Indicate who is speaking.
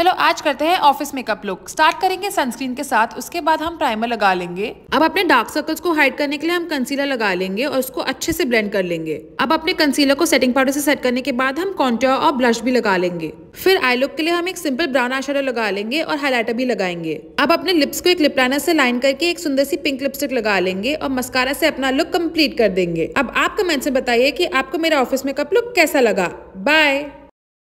Speaker 1: चलो आज करते हैं ऑफिस मेकअप लुक स्टार्ट करेंगे सनस्क्रीन के साथ उसके बाद हम प्राइमर लगा लेंगे अब अपने डार्क सर्कल्स को हाइड करने के लिए हम कंसीलर लगा लेंगे और उसको अच्छे से ब्लेंड कर लेंगे अब अपने कंसीलर को सेटिंग पाउडर से सेट करने के बाद हम कॉन्टोर और ब्लश भी लगा लेंगे फिर आई लुक के लिए हम एक सिंपल ब्राउन आशाडो लगा लेंगे और हाईलाइटर भी लगाएंगे अब अपने लिप्स को एक लिप लाइनर से लाइन करके एक सुंदर सी पिंक लिपस्टिक लगा लेंगे और मस्कारा से अपना लुक कम्प्लीट कर देंगे अब आप कमेंट से बताइए की आपको मेरा ऑफिस मेकअप लुक कैसा लगा बाय